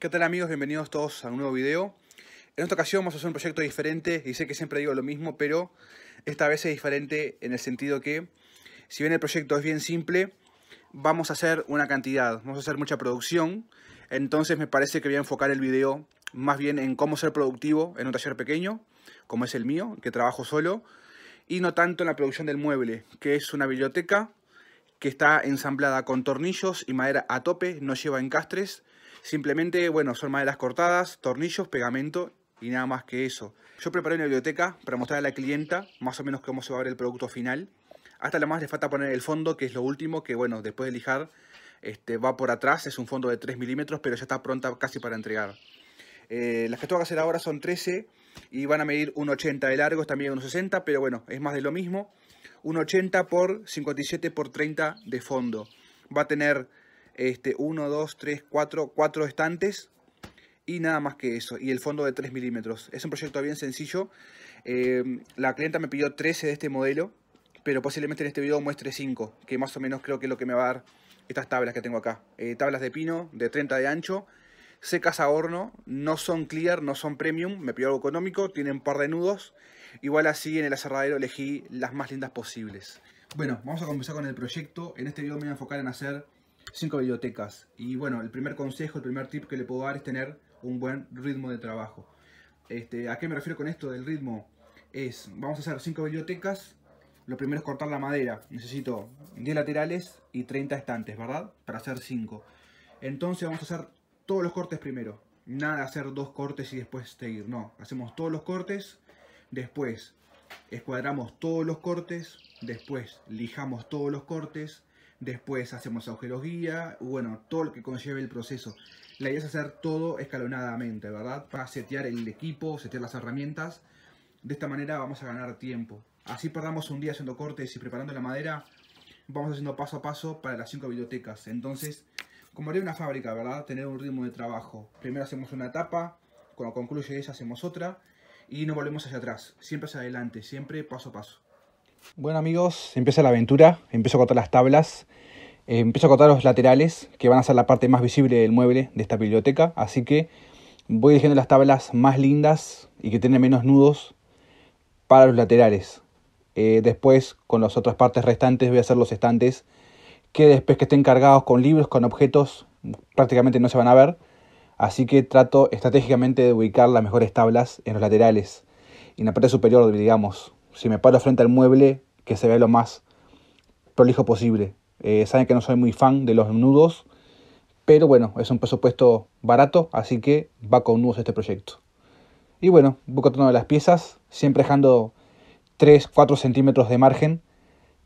¿Qué tal amigos? Bienvenidos todos a un nuevo video. En esta ocasión vamos a hacer un proyecto diferente y sé que siempre digo lo mismo, pero esta vez es diferente en el sentido que, si bien el proyecto es bien simple, vamos a hacer una cantidad, vamos a hacer mucha producción, entonces me parece que voy a enfocar el video más bien en cómo ser productivo en un taller pequeño, como es el mío, que trabajo solo, y no tanto en la producción del mueble, que es una biblioteca que está ensamblada con tornillos y madera a tope, no lleva encastres, Simplemente, bueno, son maderas cortadas, tornillos, pegamento y nada más que eso. Yo preparé una biblioteca para mostrar a la clienta más o menos cómo se va a ver el producto final. Hasta la más le falta poner el fondo, que es lo último, que bueno, después de lijar este, va por atrás. Es un fondo de 3 milímetros, pero ya está pronta casi para entregar. Eh, las que tengo que hacer ahora son 13 y van a medir 1,80 de largo, también 1,60, pero bueno, es más de lo mismo. 1,80 por 57 por 30 de fondo. Va a tener este, 1, 2, 3, 4, 4 estantes y nada más que eso. Y el fondo de 3 milímetros. Es un proyecto bien sencillo. Eh, la clienta me pidió 13 de este modelo, pero posiblemente en este video muestre 5, que más o menos creo que es lo que me va a dar estas tablas que tengo acá. Eh, tablas de pino de 30 de ancho, secas a horno, no son clear, no son premium, me pidió algo económico, tienen un par de nudos. Igual así en el aserradero elegí las más lindas posibles. Bueno, vamos a comenzar con el proyecto. En este video me voy a enfocar en hacer cinco bibliotecas. Y bueno, el primer consejo, el primer tip que le puedo dar es tener un buen ritmo de trabajo. Este, ¿A qué me refiero con esto del ritmo? Es, vamos a hacer cinco bibliotecas, lo primero es cortar la madera. Necesito 10 laterales y 30 estantes, ¿verdad? Para hacer 5. Entonces vamos a hacer todos los cortes primero. Nada hacer dos cortes y después seguir. No, hacemos todos los cortes. Después escuadramos todos los cortes. Después lijamos todos los cortes después hacemos agujeros guía, bueno, todo lo que conlleve el proceso. La idea es hacer todo escalonadamente, ¿verdad? Para setear el equipo, setear las herramientas. De esta manera vamos a ganar tiempo. Así perdamos un día haciendo cortes y preparando la madera, vamos haciendo paso a paso para las cinco bibliotecas. Entonces, como haría una fábrica, ¿verdad? Tener un ritmo de trabajo. Primero hacemos una etapa, cuando concluye esa hacemos otra y no volvemos hacia atrás. Siempre hacia adelante, siempre paso a paso. Bueno amigos, empieza la aventura, empiezo a cortar las tablas, eh, empiezo a cortar los laterales, que van a ser la parte más visible del mueble de esta biblioteca, así que voy eligiendo las tablas más lindas y que tienen menos nudos para los laterales. Eh, después, con las otras partes restantes, voy a hacer los estantes que después que estén cargados con libros, con objetos, prácticamente no se van a ver. Así que trato estratégicamente de ubicar las mejores tablas en los laterales, en la parte superior, digamos si me paro frente al mueble, que se vea lo más prolijo posible. Eh, saben que no soy muy fan de los nudos, pero bueno, es un presupuesto barato, así que va con nudos este proyecto. Y bueno, busco las piezas, siempre dejando 3-4 centímetros de margen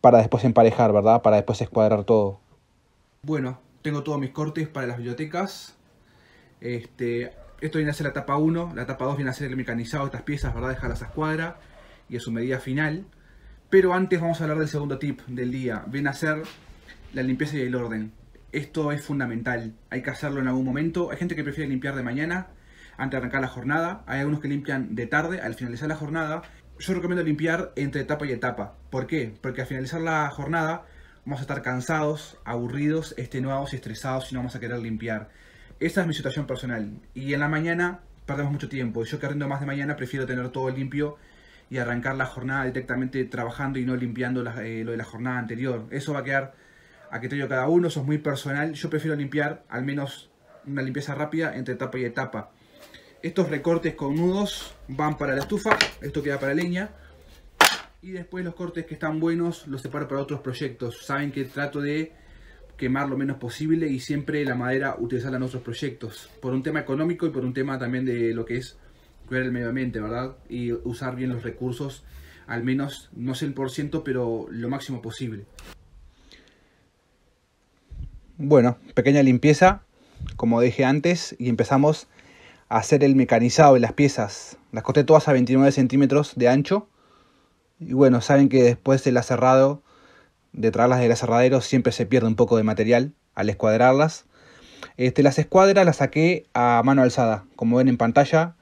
para después emparejar, ¿verdad? Para después escuadrar todo. Bueno, tengo todos mis cortes para las bibliotecas. Este, esto viene a ser la etapa 1, la etapa 2 viene a ser el mecanizado de estas piezas, ¿verdad? Dejarlas a escuadra y a su medida final. Pero antes vamos a hablar del segundo tip del día. ven a ser la limpieza y el orden. Esto es fundamental. Hay que hacerlo en algún momento. Hay gente que prefiere limpiar de mañana antes de arrancar la jornada. Hay algunos que limpian de tarde al finalizar la jornada. Yo recomiendo limpiar entre etapa y etapa. ¿Por qué? Porque al finalizar la jornada vamos a estar cansados, aburridos, estenuados y estresados y no vamos a querer limpiar. Esa es mi situación personal. Y en la mañana perdemos mucho tiempo. Yo que rindo más de mañana prefiero tener todo limpio y arrancar la jornada directamente trabajando y no limpiando eh, lo de la jornada anterior. Eso va a quedar a criterio cada uno, eso es muy personal. Yo prefiero limpiar al menos una limpieza rápida entre etapa y etapa. Estos recortes con nudos van para la estufa, esto queda para leña. Y después los cortes que están buenos los separo para otros proyectos. Saben que trato de quemar lo menos posible y siempre la madera utilizarla en otros proyectos. Por un tema económico y por un tema también de lo que es el medio ambiente, ¿verdad? Y usar bien los recursos, al menos, no sé el por ciento, pero lo máximo posible. Bueno, pequeña limpieza, como dije antes, y empezamos a hacer el mecanizado de las piezas. Las corté todas a 29 centímetros de ancho. Y bueno, saben que después del aserrado, de las del siempre se pierde un poco de material al escuadrarlas. Este, las escuadras las saqué a mano alzada. Como ven en pantalla,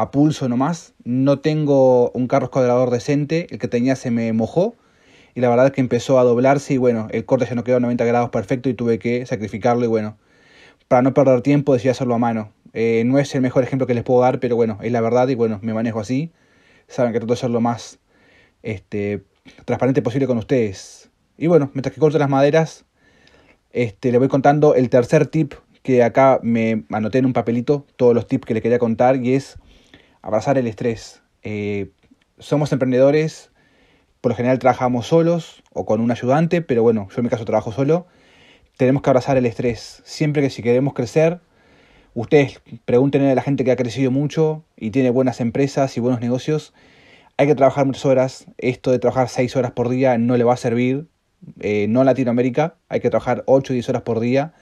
a pulso nomás. No tengo un carro escuadrador decente, el que tenía se me mojó y la verdad es que empezó a doblarse y bueno, el corte ya no quedó a 90 grados perfecto y tuve que sacrificarlo y bueno, para no perder tiempo decidí hacerlo a mano. Eh, no es el mejor ejemplo que les puedo dar, pero bueno, es la verdad y bueno, me manejo así. Saben que trato de ser lo más este, transparente posible con ustedes. Y bueno, mientras que corto las maderas, este, les voy contando el tercer tip que acá me anoté en un papelito, todos los tips que les quería contar y es abrazar el estrés. Eh, somos emprendedores, por lo general trabajamos solos o con un ayudante, pero bueno, yo en mi caso trabajo solo. Tenemos que abrazar el estrés. Siempre que si queremos crecer, ustedes pregunten a la gente que ha crecido mucho y tiene buenas empresas y buenos negocios. Hay que trabajar muchas horas. Esto de trabajar seis horas por día no le va a servir. Eh, no en Latinoamérica. Hay que trabajar 8 o 10 horas por día.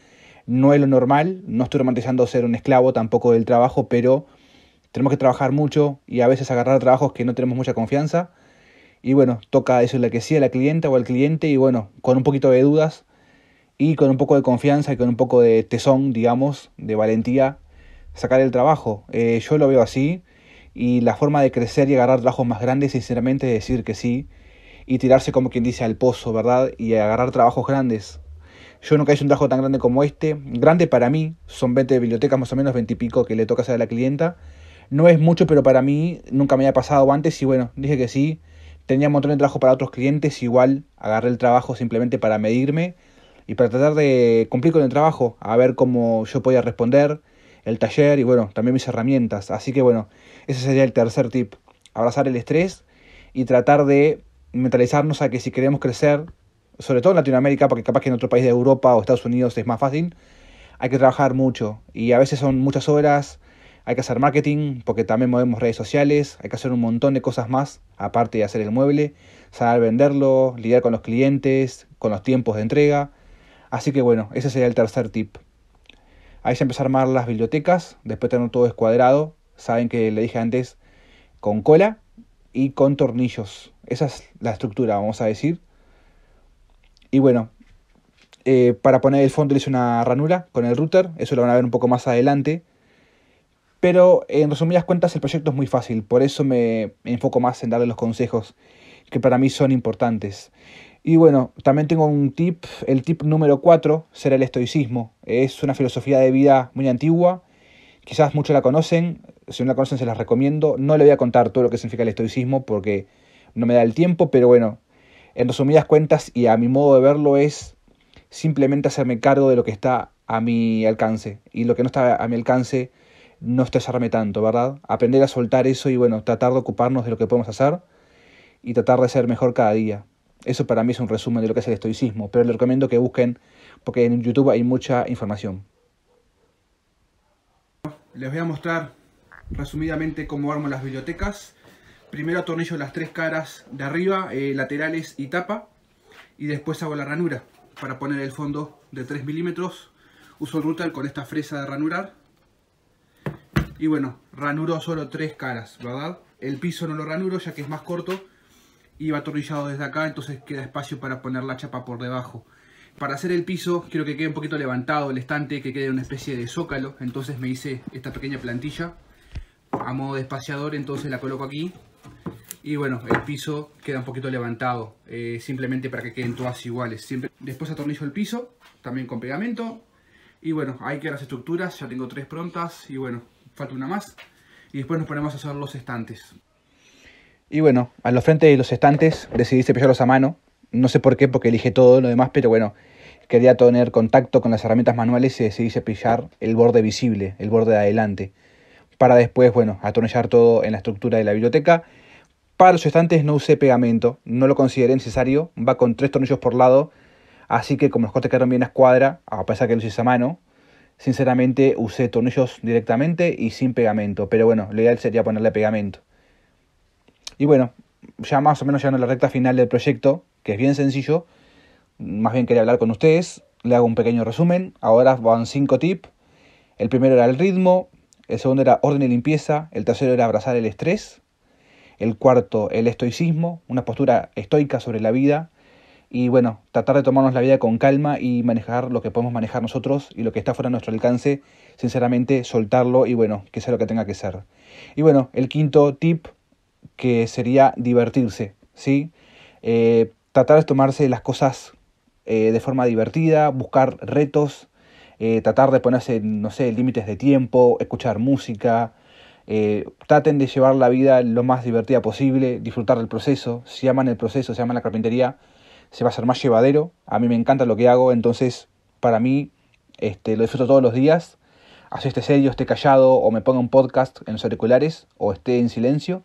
No es lo normal. No estoy romantizando ser un esclavo tampoco del trabajo, pero tenemos que trabajar mucho y a veces agarrar trabajos que no tenemos mucha confianza. Y bueno, toca decirle que sí a la clienta o al cliente y bueno, con un poquito de dudas y con un poco de confianza y con un poco de tesón, digamos, de valentía, sacar el trabajo. Eh, yo lo veo así y la forma de crecer y agarrar trabajos más grandes, sinceramente, es decir que sí y tirarse como quien dice al pozo, ¿verdad? Y agarrar trabajos grandes. Yo nunca hice un trabajo tan grande como este. Grande para mí, son 20 bibliotecas más o menos, 20 y pico que le toca hacer a la clienta. No es mucho, pero para mí nunca me había pasado antes y bueno, dije que sí. Tenía un montón de trabajo para otros clientes, igual agarré el trabajo simplemente para medirme y para tratar de cumplir con el trabajo, a ver cómo yo podía responder, el taller y bueno, también mis herramientas. Así que bueno, ese sería el tercer tip, abrazar el estrés y tratar de mentalizarnos a que si queremos crecer, sobre todo en Latinoamérica, porque capaz que en otro país de Europa o Estados Unidos es más fácil, hay que trabajar mucho y a veces son muchas horas, hay que hacer marketing porque también movemos redes sociales, hay que hacer un montón de cosas más, aparte de hacer el mueble, saber venderlo, lidiar con los clientes, con los tiempos de entrega. Así que bueno, ese sería el tercer tip. Ahí se empezar a armar las bibliotecas, después tener todo escuadrado, saben que le dije antes, con cola y con tornillos. Esa es la estructura, vamos a decir. Y bueno, eh, para poner el fondo le hice una ranura con el router, eso lo van a ver un poco más adelante. Pero en resumidas cuentas el proyecto es muy fácil, por eso me, enfoco más en darle los consejos que para mí son importantes. Y bueno, también tengo un tip, el tip número 4 será el estoicismo. Es una filosofía de vida muy antigua, quizás muchos la conocen, si no la conocen se las recomiendo. No le voy a contar todo lo que significa el estoicismo porque no me da el tiempo, pero bueno, en resumidas cuentas y a mi modo de verlo es simplemente hacerme cargo de lo que está a mi alcance. Y lo que no está a mi alcance no estresarme tanto, ¿verdad? Aprender a soltar eso y bueno, tratar de ocuparnos de lo que podemos hacer y tratar de ser mejor cada día. Eso para mí es un resumen de lo que es el estoicismo, pero les recomiendo que busquen porque en YouTube hay mucha información. Les voy a mostrar resumidamente cómo armo las bibliotecas. Primero atornillo las tres caras de arriba, eh, laterales y tapa, y después hago la ranura para poner el fondo de 3 milímetros. Uso el router con esta fresa de ranurar y bueno, ranuro solo tres caras, ¿verdad? El piso no lo ranuro ya que es más corto y va atornillado desde acá, entonces queda espacio para poner la chapa por debajo. Para hacer el piso quiero que quede un poquito levantado el estante, que quede una especie de zócalo, entonces me hice esta pequeña plantilla a modo de espaciador, entonces la coloco aquí. Y bueno, el piso queda un poquito levantado, eh, simplemente para que queden todas iguales. Siempre. Después atornillo el piso, también con pegamento. Y bueno, ahí quedan las estructuras, ya tengo tres prontas y bueno, falta una más. Y después nos ponemos a hacer los estantes. Y bueno, a los frentes de los estantes decidí cepillarlos a mano. No sé por qué, porque elige todo lo demás, pero bueno, quería tener contacto con las herramientas manuales y decidí cepillar el borde visible, el borde de adelante. Para después, bueno, atornillar todo en la estructura de la biblioteca. Para los estantes no usé pegamento, no lo consideré necesario. Va con tres tornillos por lado, así que como los cortes quedaron bien a escuadra, a pesar que lo hice a mano, Sinceramente usé tornillos directamente y sin pegamento, pero bueno, lo ideal sería ponerle pegamento. Y bueno, ya más o menos ya a la recta final del proyecto, que es bien sencillo, más bien quería hablar con ustedes, le hago un pequeño resumen, ahora van cinco tips, el primero era el ritmo, el segundo era orden y limpieza, el tercero era abrazar el estrés, el cuarto el estoicismo, una postura estoica sobre la vida, y bueno, tratar de tomarnos la vida con calma y manejar lo que podemos manejar nosotros y lo que está fuera de nuestro alcance, sinceramente soltarlo y bueno, que sea lo que tenga que ser. Y bueno, el quinto tip que sería divertirse, ¿sí? Eh, tratar de tomarse las cosas eh, de forma divertida, buscar retos, eh, tratar de ponerse, no sé, límites de tiempo, escuchar música, traten de llevar la vida lo más divertida posible, disfrutar del proceso. Si aman el proceso, se aman la carpintería, se va a ser más llevadero. A mí me encanta lo que hago, entonces para mí este, lo disfruto todos los días. Así este serio, esté callado o me ponga un podcast en los auriculares o esté en silencio.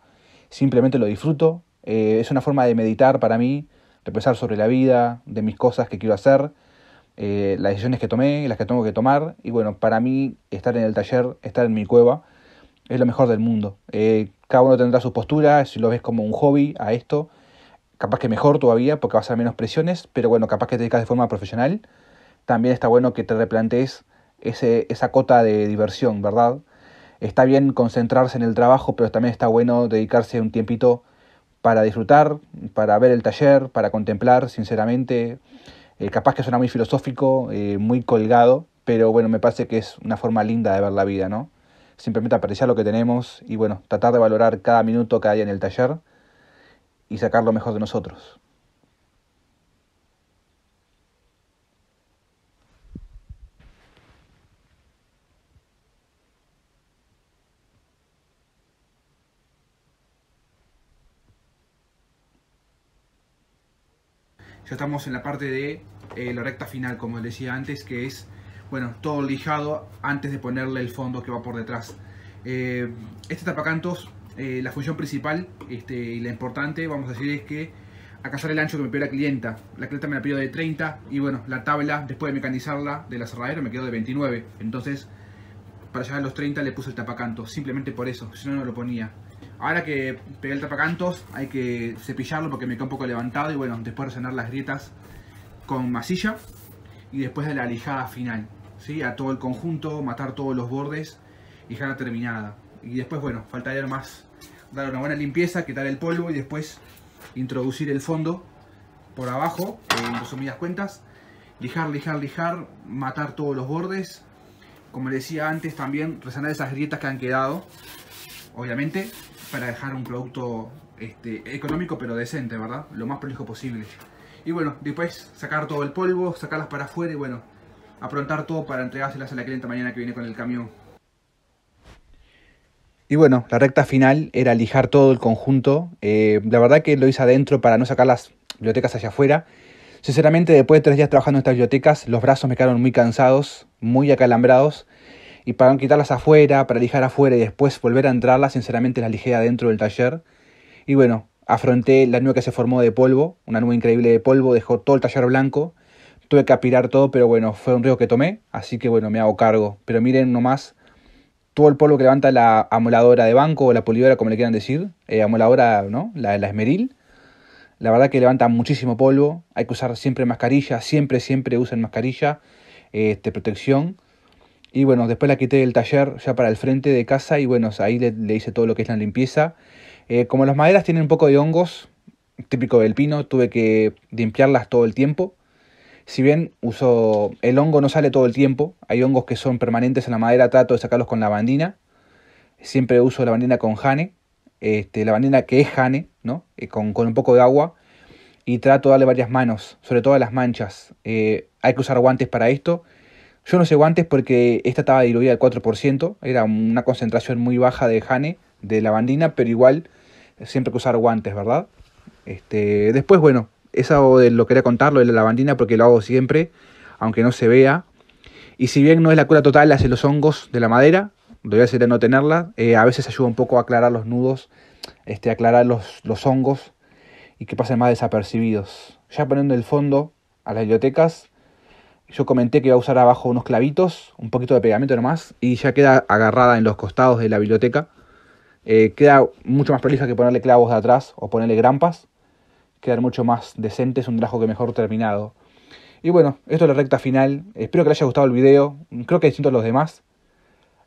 Simplemente lo disfruto. Eh, es una forma de meditar para mí, de pensar sobre la vida, de mis cosas que quiero hacer, eh, las decisiones que tomé, las que tengo que tomar. Y bueno, para mí estar en el taller, estar en mi cueva, es lo mejor del mundo. Eh, cada uno tendrá su postura, si lo ves como un hobby a esto, Capaz que mejor todavía porque vas a menos presiones, pero bueno, capaz que te dedicas de forma profesional. También está bueno que te replantees ese, esa cota de diversión, ¿verdad? Está bien concentrarse en el trabajo, pero también está bueno dedicarse un tiempito para disfrutar, para ver el taller, para contemplar, sinceramente. Eh, capaz que suena muy filosófico, eh, muy colgado, pero bueno, me parece que es una forma linda de ver la vida, ¿no? Simplemente apreciar lo que tenemos y bueno, tratar de valorar cada minuto, que hay en el taller y sacar lo mejor de nosotros. ya estamos en la parte de eh, la recta final, como decía antes, que es, bueno, todo lijado antes de ponerle el fondo que va por detrás. Eh, este tapacantos eh, la función principal este, y la importante, vamos a decir, es que a el ancho que me pidió la clienta. La clienta me la pidió de 30 y bueno, la tabla, después de mecanizarla de la cerradera, me quedó de 29. Entonces, para llegar a los 30 le puse el tapacantos, simplemente por eso, si no, no lo ponía. Ahora que pegué el tapacantos, hay que cepillarlo porque me queda un poco levantado y bueno, después rellenar las grietas con masilla y después de la lijada final, ¿sí? A todo el conjunto, matar todos los bordes y dejarla terminada y después, bueno, faltaría más dar una buena limpieza, quitar el polvo y después introducir el fondo por abajo, eh, en resumidas cuentas, lijar, lijar, lijar, matar todos los bordes, como decía antes también, resanar esas grietas que han quedado, obviamente, para dejar un producto este, económico pero decente, ¿verdad? Lo más prolijo posible. Y bueno, después sacar todo el polvo, sacarlas para afuera y bueno, aprontar todo para entregárselas a la cliente mañana que viene con el camión. Y bueno, la recta final era lijar todo el conjunto. Eh, la verdad que lo hice adentro para no sacar las bibliotecas hacia afuera. Sinceramente, después de tres días trabajando en estas bibliotecas, los brazos me quedaron muy cansados, muy acalambrados. Y para quitarlas afuera, para lijar afuera y después volver a entrarlas, sinceramente las lijé adentro del taller. Y bueno, afronté la nube que se formó de polvo, una nube increíble de polvo, dejó todo el taller blanco. Tuve que apilar todo, pero bueno, fue un riesgo que tomé, así que bueno, me hago cargo. Pero miren nomás todo el polvo que levanta la amoladora de banco o la polidora, como le quieran decir, eh, amoladora, ¿no? La, la, esmeril. La verdad que levanta muchísimo polvo, hay que usar siempre mascarilla, siempre, siempre usen mascarilla, este, protección. Y bueno, después la quité del taller ya para el frente de casa y bueno, ahí le, hice todo lo que es la limpieza. Eh, como las maderas tienen un poco de hongos, típico del pino, tuve que limpiarlas todo el tiempo. Si bien uso el hongo no sale todo el tiempo, hay hongos que son permanentes en la madera, trato de sacarlos con lavandina. Siempre uso bandina con jane, la este, lavandina que es jane, ¿no? Eh, con, un poco de agua y trato de darle varias manos, sobre todo a las manchas. Eh, hay que usar guantes para esto. Yo no sé guantes porque esta estaba diluida al 4%, era una concentración muy baja de jane, de lavandina, pero igual siempre hay que usar guantes, ¿verdad? Este, después, bueno, es lo que quería contarlo de la lavandina porque lo hago siempre, aunque no se vea. Y si bien no es la cura total hacia los hongos de la madera, debería ser no tenerla, eh, a veces ayuda un poco a aclarar los nudos, este, aclarar los, los hongos y que pasen más desapercibidos. Ya poniendo el fondo a las bibliotecas, yo comenté que iba a usar abajo unos clavitos, un poquito de pegamento nomás, y ya queda agarrada en los costados de la biblioteca. Eh, queda mucho más prolija que ponerle clavos de atrás o ponerle grampas quedar mucho más es un trajo que mejor terminado. Y bueno, esto es la recta final. Espero que les haya gustado el video. Creo que distinto a los demás.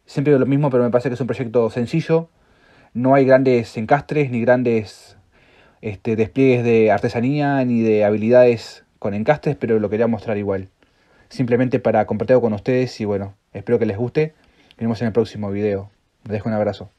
Siempre lo mismo, pero me parece que es un proyecto sencillo. No hay grandes encastres ni grandes este, despliegues de artesanía ni de habilidades con encastres, pero lo quería mostrar igual. Simplemente para compartirlo con ustedes y bueno, espero que les guste. Nos vemos en el próximo video. Les dejo un abrazo.